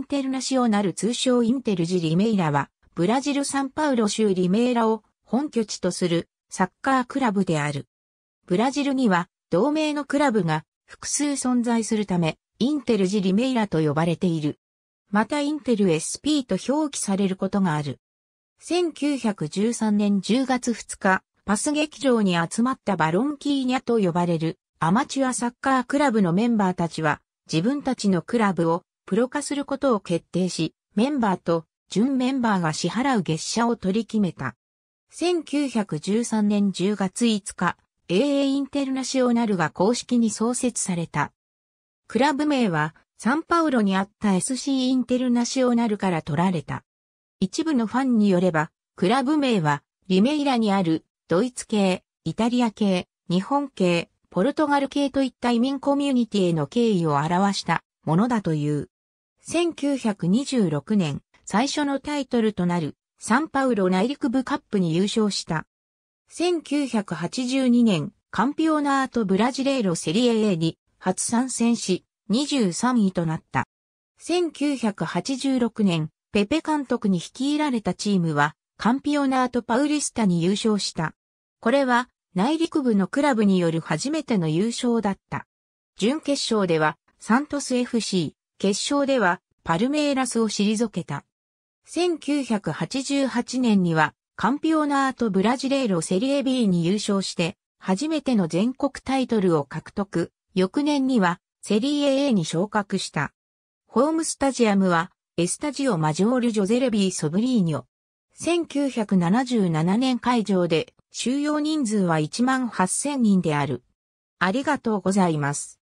インテルナシオナル通称インテルジリメイラは、ブラジルサンパウロ州リメイラを本拠地とするサッカークラブである。ブラジルには同盟のクラブが複数存在するため、インテルジリメイラと呼ばれている。またインテル SP と表記されることがある。1913年10月2日、パス劇場に集まったバロンキーニャと呼ばれるアマチュアサッカークラブのメンバーたちは自分たちのクラブをプロ化することを決定し、メンバーと準メンバーが支払う月謝を取り決めた。1913年10月5日、AA インテルナショナルが公式に創設された。クラブ名は、サンパウロにあった SC インテルナショナルから取られた。一部のファンによれば、クラブ名は、リメイラにある、ドイツ系、イタリア系、日本系、ポルトガル系といった移民コミュニティへの敬意を表したものだという。1926年、最初のタイトルとなるサンパウロ内陸部カップに優勝した。1982年、カンピオナートブラジレーロセリエ A に初参戦し、23位となった。1986年、ペペ監督に率いられたチームは、カンピオナートパウリスタに優勝した。これは、内陸部のクラブによる初めての優勝だった。準決勝では、サントス FC、決勝ではパルメイラスを退けた。1988年にはカンピオナートブラジレーロセリエ B に優勝して、初めての全国タイトルを獲得、翌年にはセリエ A に昇格した。ホームスタジアムはエスタジオマジョール・ジョゼレビー・ソブリーニョ。1977年会場で収容人数は1万8000人である。ありがとうございます。